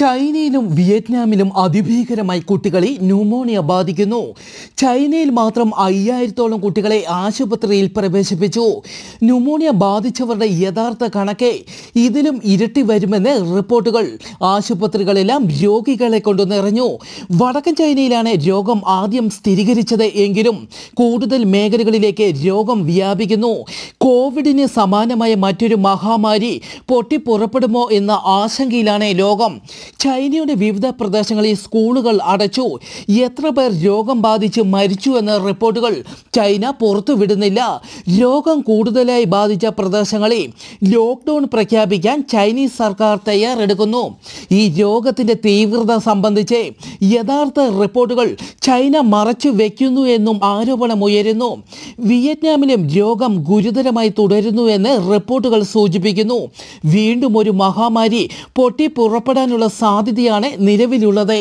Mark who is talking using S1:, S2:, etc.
S1: ചൈനയിലും വിയറ്റ്നാമിലും അതിഭീകരമായി കുട്ടികളെ ന്യൂമോണിയ ബാധിക്കുന്നു ചൈനയിൽ മാത്രം അയ്യായിരത്തോളം കുട്ടികളെ ആശുപത്രിയിൽ പ്രവേശിപ്പിച്ചു ന്യൂമോണിയ ബാധിച്ചവരുടെ യഥാർത്ഥ കണക്കേ ഇതിലും ഇരട്ടി വരുമെന്ന് റിപ്പോർട്ടുകൾ ആശുപത്രികളെല്ലാം രോഗികളെ കൊണ്ട് നിറഞ്ഞു വടക്കൻ ചൈനയിലാണ് രോഗം ആദ്യം സ്ഥിരീകരിച്ചത് എങ്കിലും കൂടുതൽ മേഖലകളിലേക്ക് രോഗം വ്യാപിക്കുന്നു കോവിഡിന് സമാനമായ മറ്റൊരു മഹാമാരി പൊട്ടിപ്പുറപ്പെടുമോ എന്ന ആശങ്കയിലാണ് ലോകം ചൈനയുടെ വിവിധ പ്രദേശങ്ങളിൽ സ്കൂളുകൾ അടച്ചു എത്ര പേർ രോഗം ബാധിച്ച് മരിച്ചു എന്ന റിപ്പോർട്ടുകൾ ചൈന പുറത്തുവിടുന്നില്ല രോഗം കൂടുതലായി ബാധിച്ച പ്രദേശങ്ങളിൽ ലോക്ക്ഡൗൺ പ്രഖ്യാപിക്കാൻ ചൈനീസ് സർക്കാർ തയ്യാറെടുക്കുന്നു ഈ രോഗത്തിൻ്റെ തീവ്രത സംബന്ധിച്ച് യഥാർത്ഥ റിപ്പോർട്ടുകൾ ചൈന മറച്ചു വയ്ക്കുന്നു എന്നും ആരോപണമുയരുന്നു വിയറ്റ്നാമിലും രോഗം ഗുരുതരമായി തുടരുന്നു എന്ന് റിപ്പോർട്ടുകൾ സൂചിപ്പിക്കുന്നു വീണ്ടും ഒരു മഹാമാരി പൊട്ടിപ്പുറപ്പെടാനുള്ള സാധ്യതയാണ് നിലവിലുള്ളത്